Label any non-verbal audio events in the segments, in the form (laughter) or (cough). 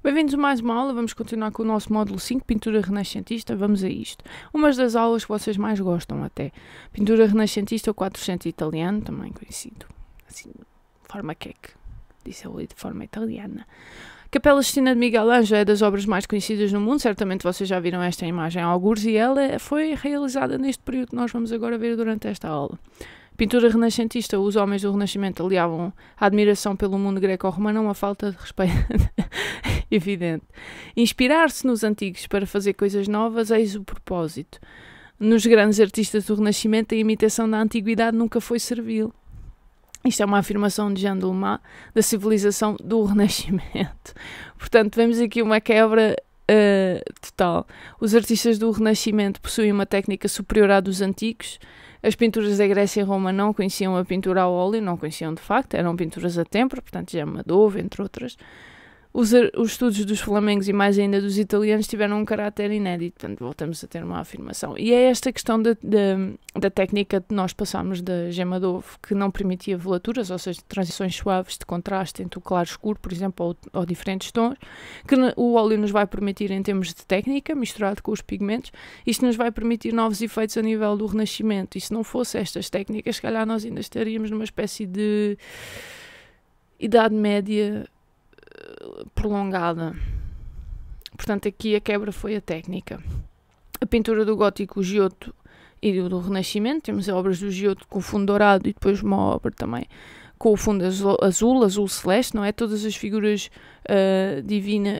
Bem-vindos a mais uma aula, vamos continuar com o nosso módulo 5, Pintura Renascentista, vamos a isto. Uma das aulas que vocês mais gostam até. Pintura Renascentista, o 400 italiano, também conhecido, assim, forma cake, disse eu de forma italiana. Capela Sistina de Miguel Ângelo é das obras mais conhecidas no mundo, certamente vocês já viram esta imagem há alguns e ela é, foi realizada neste período que nós vamos agora ver durante esta aula. Pintura renascentista, os homens do Renascimento aliavam a admiração pelo mundo greco-romano a uma falta de respeito (laughs) evidente. Inspirar-se nos antigos para fazer coisas novas, eis o propósito. Nos grandes artistas do Renascimento, a imitação da antiguidade nunca foi servil. Isto é uma afirmação de Jean Dumas da civilização do Renascimento. Portanto, vemos aqui uma quebra uh, total. Os artistas do Renascimento possuem uma técnica superior à dos antigos, as pinturas da Grécia e Roma não conheciam a pintura a óleo, não conheciam de facto, eram pinturas a tempo, portanto, já Madouve, entre outras os, os, estudos dos flamengos e mais ainda dos italianos tiveram um caráter inédito, portanto voltamos a ter uma afirmação. E é esta questão da, da, da técnica de nós passarmos da gema de ovo, que não permitia velaturas, ou seja, transições suaves de contraste entre o claro e escuro, por exemplo, ou, ou, diferentes tons, que o óleo nos vai permitir em termos de técnica, misturado com os pigmentos, isto nos vai permitir novos efeitos a nível do renascimento. E se não fosse estas técnicas, se calhar nós ainda estaríamos numa espécie de Idade Média prolongada. Portanto, aqui a quebra foi a técnica. A pintura do gótico, Giotto e do Renascimento, temos obras do Giotto com fundo dourado e depois uma obra também com o fundo azul, azul celeste, não é? Todas as figuras uh, ah, divinas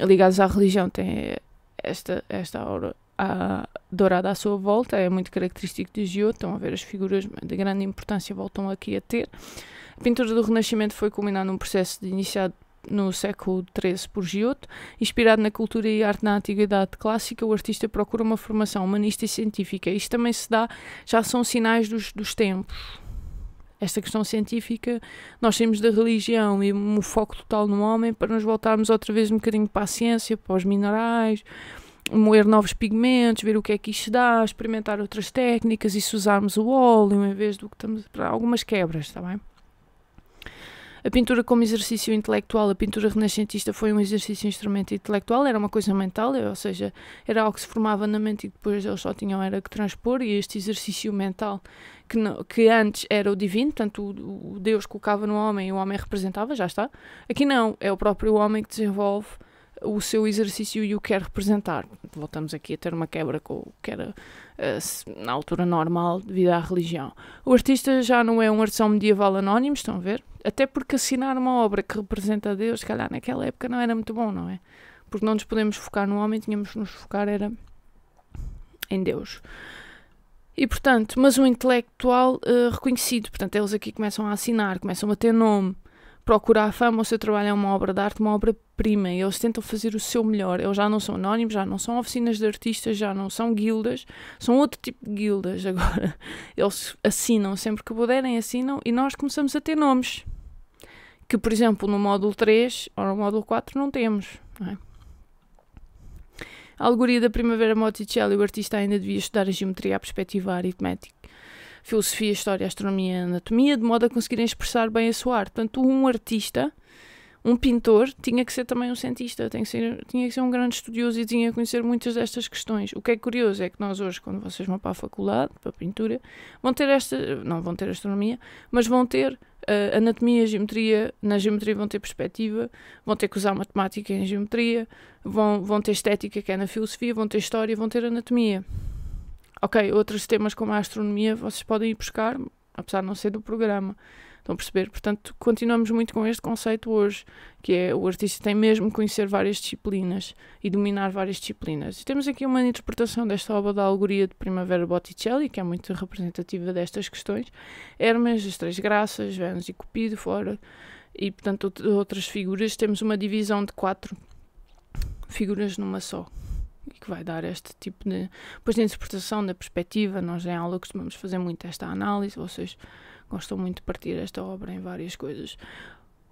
ah, ligadas à religião têm esta, esta aura à, dourada à sua volta, é muito característico de Giotto, estão a ver as figuras de grande importância voltam aqui a ter. A pintura do Renascimento foi culminada num processo de iniciado no século XIII por Giotto. Inspirado na cultura e arte na Antiguidade Clássica, o artista procura uma formação humanista e científica. Isto também se dá, já são sinais dos, dos tempos esta questão científica, nós temos da religião e um foco total no homem para nos voltarmos outra vez um bocadinho para a ciência, para os minerais, moer novos pigmentos, ver o que é que isto dá, experimentar outras técnicas e se usarmos o óleo em vez do que estamos. para algumas quebras, está bem? A pintura como exercício intelectual, a pintura renascentista foi um exercício instrumento intelectual, era uma coisa mental, eh, ou seja, era algo que se formava na mente e depois eles só tinham era que transpor, e este exercício mental que, não, que antes era o divino, portanto o, o Deus colocava no homem e o homem representava, já está. Aqui não, é o próprio homem que desenvolve o seu exercício e o quer representar. Voltamos aqui a ter uma quebra com o que era eh, na altura normal devido à religião. O artista já não é um artesão medieval anónimo, estão a ver? Até porque assinar uma obra que representa Deus, se calhar naquela época não era muito bom, não é? Porque não nos podemos focar no homem, tínhamos de nos focar era em Deus. E portanto, mas um intelectual uh, reconhecido, portanto, eles aqui começam a assinar, começam a ter nome, procura a fama, o seu trabalho é uma obra de arte, uma obra-prima, eles tentam fazer o seu melhor, eles já não são anónimos, já não são oficinas de artistas, já não são guildas, são outro tipo de guildas agora. (laughs) Eles assinam sempre que puderem, assinam, e nós começamos a ter nomes, que por exemplo no módulo 3 ou no módulo 4 não temos, não é? A alegoria da Primavera Motticelli, o artista ainda devia estudar a geometria a perspectiva aritmética filosofia, história, astronomia anatomia, de modo a conseguirem expressar bem a sua arte. Portanto, um artista, um pintor, tinha que ser também um cientista, tinha que ser, tinha que ser um grande estudioso e tinha que conhecer muitas destas questões. O que é curioso é que nós hoje, quando vocês vão para a faculdade, para a pintura, vão ter esta, não vão ter astronomia, mas vão ter uh, anatomia, geometria, na geometria vão ter perspectiva, vão ter que usar matemática em geometria, vão, vão ter estética, que é na filosofia, vão ter história, vão ter anatomia. Ok, outros temas como a astronomia vocês podem ir buscar, apesar de não ser do programa. Estão a perceber? Portanto, continuamos muito com este conceito hoje, que é o artista tem mesmo que conhecer várias disciplinas e dominar várias disciplinas. E temos aqui uma interpretação desta obra da Alegoria de Primavera Botticelli, que é muito representativa destas questões. Hermes, as Três Graças, Vênus e Cupido, fora, e portanto outras figuras. Temos uma divisão de quatro figuras numa só e que vai dar este tipo de. pois de interpretação da perspectiva, nós em aula costumamos fazer muito esta análise, vocês gostam muito de partir esta obra em várias coisas.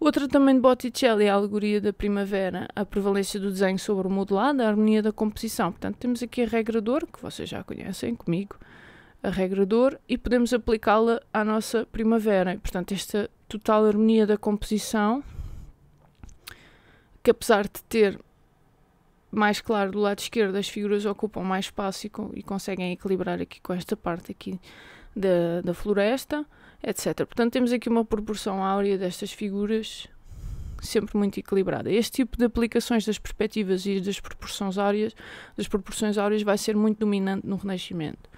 Outra também de Botticelli, a alegoria da primavera, a prevalência do desenho sobre o modelado, a harmonia da composição. Portanto, temos aqui a regra dor, que vocês já conhecem comigo, a regra dor, e podemos aplicá-la à nossa primavera. Portanto, esta total harmonia da composição, que apesar de ter mais claro do lado esquerdo as figuras ocupam mais espaço e, e conseguem equilibrar aqui com esta parte aqui da, da floresta, etc. Portanto, temos aqui uma proporção áurea destas figuras sempre muito equilibrada. Este tipo de aplicações das perspectivas e das proporções áureas, das proporções áureas vai ser muito dominante no Renascimento.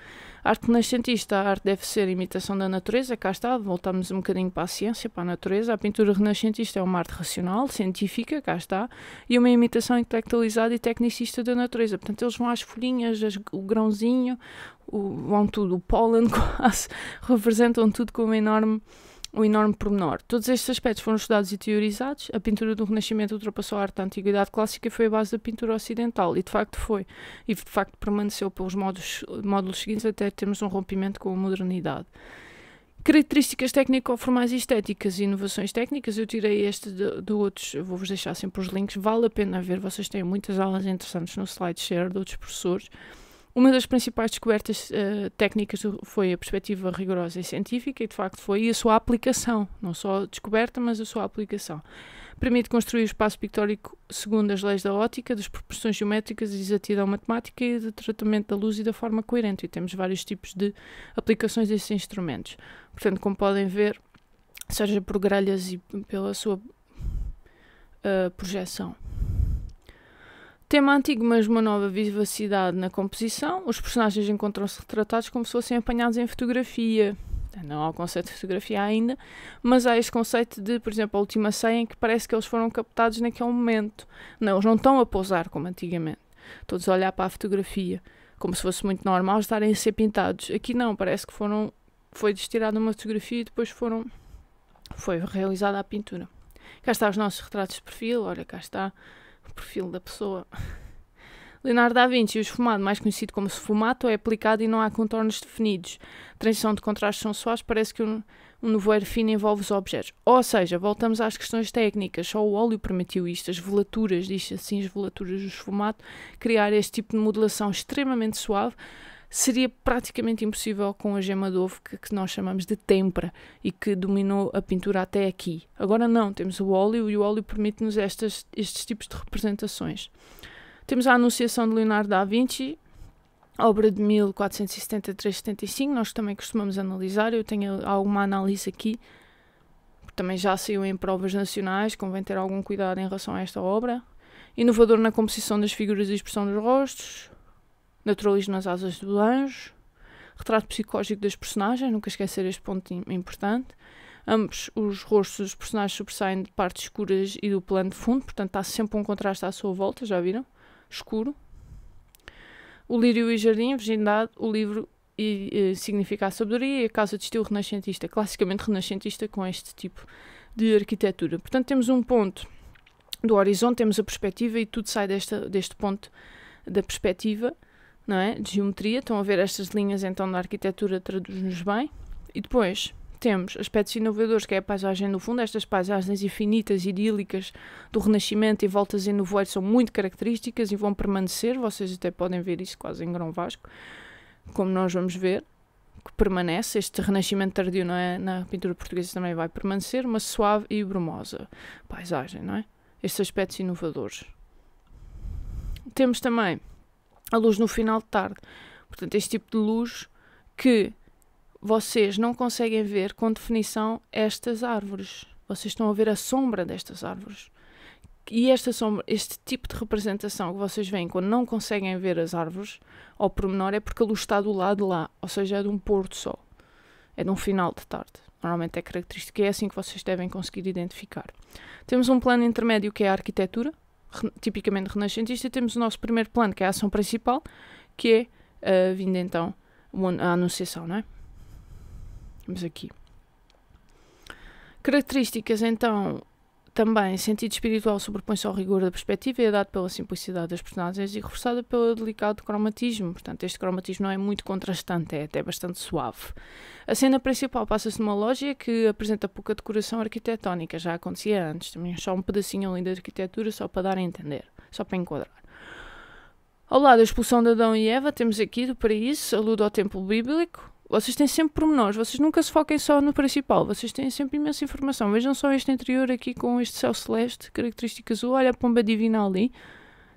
Arte renascentista, a arte deve ser imitação da natureza, cá está, voltamos um bocadinho para a ciência, para a natureza. A pintura renascentista é uma arte racional, científica, cá está, e uma imitação intelectualizada e tecnicista da natureza. Portanto, eles vão às folhinhas, as, o grãozinho, o, vão tudo, o pólen (laughs) quase, representam tudo com uma enorme o enorme pormenor. Todos estes aspectos foram estudados e teorizados. A pintura do Renascimento ultrapassou a arte da Antiguidade Clássica e foi a base da pintura ocidental, e de facto foi. E de facto permaneceu pelos módulos, módulos seguintes até termos um rompimento com a modernidade. Características técnico-formais e estéticas e inovações técnicas, eu tirei este de, de outros, vou-vos deixar sempre os links, vale a pena ver, vocês têm muitas aulas interessantes no SlideShare de outros professores. Uma das principais descobertas uh, técnicas foi a perspectiva rigorosa e científica, e de facto foi e a sua aplicação, não só a descoberta, mas a sua aplicação. Permite construir o espaço pictórico segundo as leis da ótica, das proporções geométricas, de exatidão matemática e do tratamento da luz e da forma coerente. E temos vários tipos de aplicações desses instrumentos. Portanto, como podem ver, seja por grelhas e pela sua uh, projeção. Tema antigo, mas uma nova vivacidade na composição. Os personagens encontram-se retratados como se fossem apanhados em fotografia. Não há o conceito de fotografia ainda, mas há este conceito de, por exemplo, a última ceia em que parece que eles foram captados naquele momento. Não, eles não estão a pousar como antigamente. Todos a olhar para a fotografia, como se fosse muito normal estarem a ser pintados. Aqui não, parece que foram foi destirada uma fotografia e depois foram foi realizada a pintura. Cá está os nossos retratos de perfil, olha, cá está perfil da pessoa. Leonardo da Vinci, o esfumado, mais conhecido como esfumato, é aplicado e não há contornos definidos. transição de contrastes são suaves, parece que um, um nevoeiro fino envolve os objetos. Ou seja, voltamos às questões técnicas. Só o óleo permitiu isto, as velaturas, diz assim as velaturas do esfumato, criar este tipo de modelação extremamente suave, seria praticamente impossível com a gema de ovo que, que, nós chamamos de tempra e que dominou a pintura até aqui. Agora não, temos o óleo e o óleo permite-nos estes tipos de representações. Temos a Anunciação de Leonardo da Vinci, obra de 1473-75, nós também costumamos analisar, eu tenho alguma análise aqui, também já saiu em provas nacionais, convém ter algum cuidado em relação a esta obra. Inovador na composição das figuras e expressão dos rostos, Naturalismo nas asas do anjo. Retrato psicológico das personagens, nunca esquecer este ponto importante. Ambos os rostos dos personagens sobressaem de partes escuras e do plano de fundo, portanto há sempre um contraste à sua volta, já viram? Escuro. O Lírio e Jardim, a Virgindade, o livro e, e, eh, significa a sabedoria e a casa de estilo renascentista, classicamente renascentista com este tipo de arquitetura. Portanto, temos um ponto do horizonte, temos a perspectiva e tudo sai desta, deste ponto da perspectiva não é? de geometria. Estão a ver estas linhas então da arquitetura traduz-nos bem. E depois temos aspectos inovadores, que é a paisagem no fundo, estas paisagens infinitas, idílicas do Renascimento e voltas em nevoeiro são muito características e vão permanecer, vocês até podem ver isso quase em Grão Vasco, como nós vamos ver, que permanece, este Renascimento tardio não é? na pintura portuguesa também vai permanecer, uma suave e brumosa paisagem, não é? Estes aspectos inovadores. Temos também a luz no final de tarde. Portanto, este tipo de luz que vocês não conseguem ver com definição estas árvores. Vocês estão a ver a sombra destas árvores. E esta sombra, este tipo de representação que vocês veem quando não conseguem ver as árvores ao pormenor é porque a luz está do lado lá, ou seja, é de um pôr do sol, é de um final de tarde. Normalmente é característico, é assim que vocês devem conseguir identificar. Temos um plano intermédio que é a arquitetura, tipicamente renascentista, temos o nosso primeiro plano, que é a ação principal, que é uh, vindo então a Anunciação, não é? Vamos aqui. Características então também, sentido espiritual sobrepõe-se ao rigor da perspectiva e é dado pela simplicidade das personagens e reforçada pelo delicado cromatismo. Portanto, este cromatismo não é muito contrastante, é até bastante suave. A cena principal passa-se numa loja que apresenta pouca decoração arquitetónica, já acontecia antes, também é só um pedacinho ali da arquitetura, só para dar a entender, só para enquadrar. Ao lado da expulsão de Adão e Eva, temos aqui do paraíso, alude ao templo bíblico, vocês têm sempre pormenores, vocês nunca se foquem só no principal, vocês têm sempre imensa informação. Vejam só este interior aqui com este céu celeste, característica azul, olha a pomba divina ali.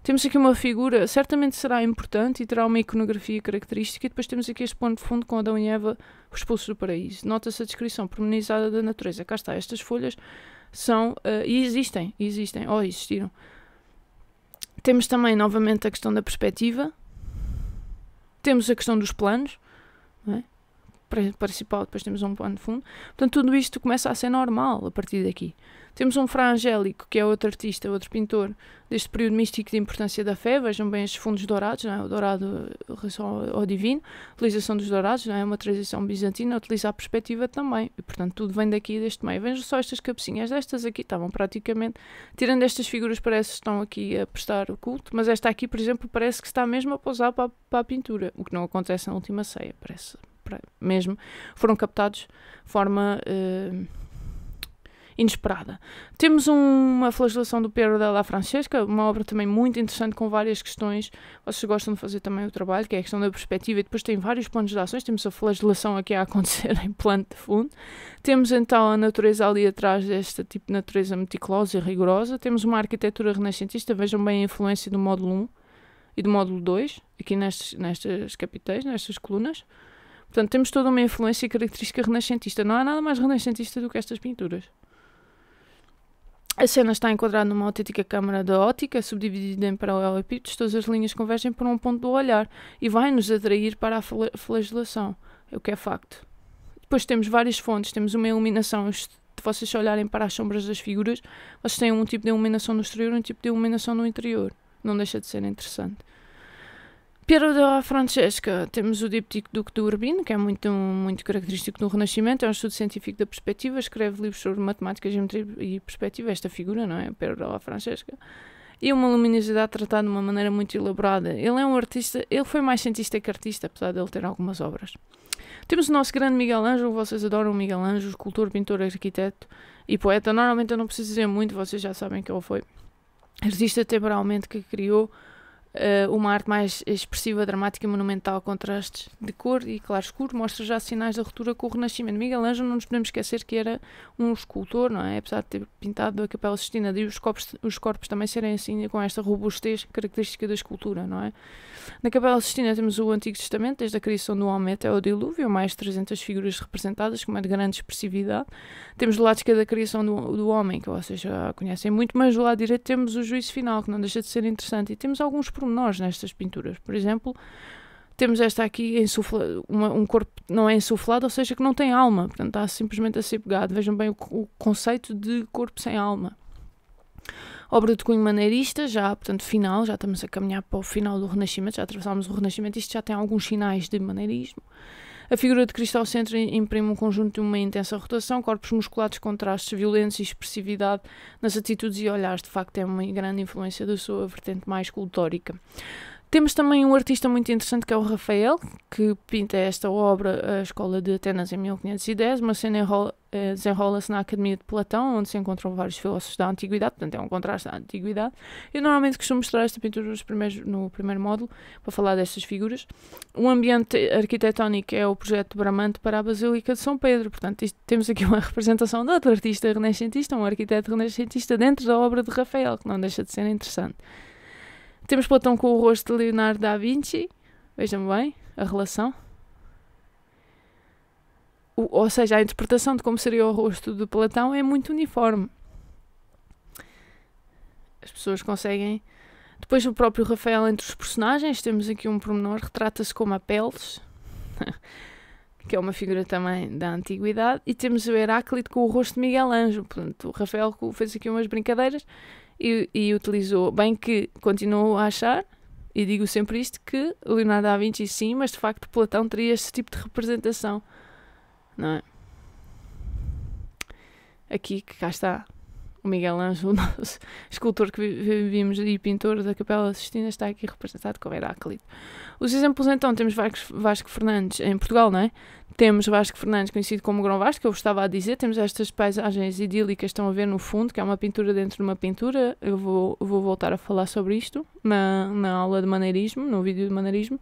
Temos aqui uma figura, certamente será importante e terá uma iconografia característica. E depois temos aqui este ponto de fundo com Adão e Eva expulsos do paraíso. Nota-se a descrição pormenorizada da natureza. Cá está, estas folhas são. Uh, e existem, existem, ou oh, existiram. Temos também novamente a questão da perspectiva. Temos a questão dos planos principal, depois temos um plano de fundo. Portanto, tudo isto começa a ser normal a partir daqui. Temos um Fra Angélico, que é outro artista, outro pintor deste período místico de importância da fé. Vejam bem estes fundos dourados, não é? o dourado em relação ao divino, a utilização dos dourados, não é, é uma tradição bizantina, utiliza a perspectiva também. E, portanto, tudo vem daqui deste meio. Vejam só estas cabecinhas, estas aqui estavam praticamente, tirando estas figuras, parece que estão aqui a prestar o culto, mas esta aqui, por exemplo, parece que está mesmo a pousar para, para a pintura, o que não acontece na última ceia, parece palavra mesmo, foram captados de forma uh, inesperada. Temos um, uma flagelação do Pedro La Francesca, uma obra também muito interessante com várias questões. Vocês gostam de fazer também o trabalho, que é a questão da perspectiva, e depois tem vários planos de ações. Temos a flagelação aqui a acontecer (laughs) em plano de fundo. Temos então a natureza ali atrás deste tipo de natureza meticulosa e rigorosa. Temos uma arquitetura renascentista, vejam bem a influência do módulo 1 e do módulo 2, aqui nestes, nestas capitéis, nestas colunas. Portanto, temos toda uma influência e característica renascentista. Não há nada mais renascentista do que estas pinturas. A cena está enquadrada numa autêntica câmara da ótica, subdividida em paralelo todas as linhas convergem por um ponto do olhar e vai-nos atrair para a flagelação, o que é facto. Depois temos várias fontes, temos uma iluminação. Se vocês olharem para as sombras das figuras, vocês têm um tipo de iluminação no exterior e um tipo de iluminação no interior. Não deixa de ser interessante. Piero della Francesca, temos o Diptico do Urbino, que é muito, muito característico do Renascimento, é um estudo científico da perspectiva, escreve livros sobre matemática, geometria e perspectiva, esta figura, não é? Piero della Francesca. E uma luminosidade tratada de uma maneira muito elaborada. Ele é um artista, ele foi mais cientista que artista, apesar de ele ter algumas obras. Temos o nosso grande Miguel Ângelo, vocês adoram o Miguel Ângelo, escultor, pintor, arquiteto e poeta. Normalmente eu não preciso dizer muito, vocês já sabem que ele foi artista temporalmente que criou Uh, uma arte mais expressiva, dramática e monumental, contrastes de cor e claro-escuro, mostra já sinais da ruptura com o Renascimento. Miguel Ângelo, não nos podemos esquecer que era um escultor, não é? Apesar de ter pintado a Capela Sistina e os corpos, os corpos também serem assim, com esta robustez característica da escultura, não é? Na Capela Sistina temos o Antigo Testamento, desde a criação do homem até o dilúvio, mais 300 figuras representadas, com uma grande expressividade. Temos do lado esquerdo a criação do, do homem, que vocês já conhecem muito, mas do lado direito temos o juízo final, que não deixa de ser interessante. E temos alguns pormenores nestas pinturas. Por exemplo, temos esta aqui, insufla, uma, um corpo não é insuflado, ou seja, que não tem alma. Portanto, está simplesmente a ser pegado. Vejam bem o, o conceito de corpo sem alma. Obra de cunho maneirista, já, portanto, final, já estamos a caminhar para o final do Renascimento, já atravessámos o Renascimento, isto já tem alguns sinais de maneirismo. A figura de Cristal Centro imprime um conjunto de uma intensa rotação, corpos musculados, contrastes violentos e expressividade nas atitudes e olhares. De facto, é uma grande influência da sua vertente mais cultórica. Temos também um artista muito interessante que é o Rafael, que pinta esta obra, A Escola de Atenas em 1510. Uma cena eh, desenrola-se na Academia de Platão, onde se encontram vários filósofos da Antiguidade, portanto é um contraste à Antiguidade. Eu normalmente costumo mostrar esta pintura nos primeiros, no primeiro módulo, para falar destas figuras. O ambiente arquitetónico é o projeto de Bramante para a Basílica de São Pedro, portanto isto, temos aqui uma (laughs) representação de outro artista renascentista, um arquiteto renascentista, dentro da obra de Rafael, que não deixa de ser interessante. Temos Platão com o rosto de Leonardo da Vinci. Vejam bem a relação. O, ou seja, a interpretação de como seria o rosto de Platão é muito uniforme. As pessoas conseguem. Depois o próprio Rafael entre os personagens, temos aqui um pormenor, retrata-se como a Peles, (laughs) que é uma figura também da antiguidade, e temos o Heráclito com o rosto de Miguel Anjo. Portanto, o Rafael fez aqui umas brincadeiras e, e utilizou. Bem que continuou a achar, e digo sempre isto, que Leonardo da Vinci sim, mas de facto Platão teria este tipo de representação, não é? Aqui, que cá está o Miguel Ângelo, (laughs) o nosso escultor que vimos e pintor da Capela Sistina, está aqui representado como Heráclito. Os exemplos então, temos Vasco, Vasco Fernandes em Portugal, não é? Temos Vasco Fernandes, conhecido como Grão Vasco, que eu estava a dizer. Temos estas paisagens idílicas que estão a ver no fundo, que é uma pintura dentro de uma pintura. Eu vou, vou voltar a falar sobre isto na, na aula de maneirismo, no vídeo de maneirismo.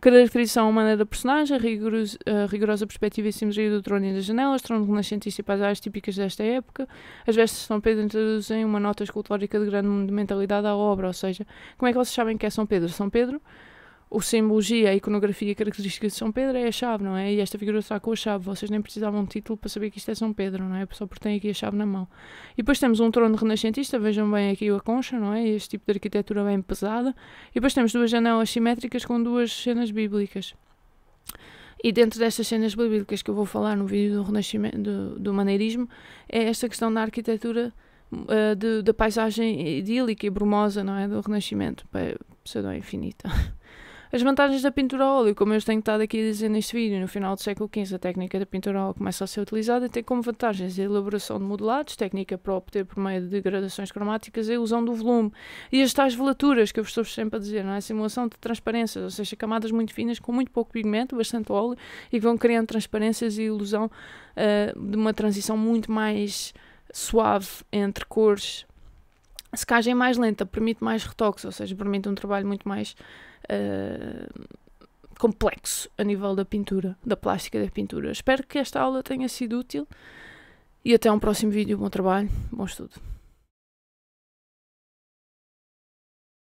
Caracterização humana da personagem, rigoroso, uh, rigorosa perspectiva e simetria do trono e das janelas, trono renascentista e paisagens típicas desta época. As vestes de São Pedro introduzem uma nota escultórica de grande monumentalidade à obra, ou seja, como é que vocês sabem que é São Pedro? São Pedro o simbologia, a iconografia e característica de São Pedro é a chave, não é? E esta figura está com a chave. Vocês nem precisavam de título para saber que isto é São Pedro, não é? Só porque tem aqui a chave na mão. E depois temos um trono renascentista, vejam bem aqui a concha, não é? Este tipo de arquitetura bem pesada. E depois temos duas janelas simétricas com duas cenas bíblicas. E dentro destas cenas bíblicas que eu vou falar no vídeo do Renascimento, do, do Maneirismo, é esta questão da arquitetura uh, de, da paisagem idílica e brumosa, não é? Do Renascimento, pseudão infinita. (laughs) As vantagens da pintura a óleo, como eu tenho estado aqui a dizer neste vídeo, no final do século XV a técnica da pintura a óleo começa a ser utilizada e tem como vantagens a elaboração de modelados, técnica para obter por meio de degradações cromáticas a ilusão do volume e as tais velaturas que eu vos estou sempre a dizer, não é? simulação de transparências, ou seja, camadas muito finas com muito pouco pigmento, bastante óleo e que vão criando transparências e ilusão uh, de uma transição muito mais suave entre cores. A secagem é mais lenta permite mais retoques, ou seja, permite um trabalho muito mais ah, complexo a nível da pintura, da plástica da pintura. Espero que esta aula tenha sido útil e até um próximo vídeo. Bom trabalho, bom estudo.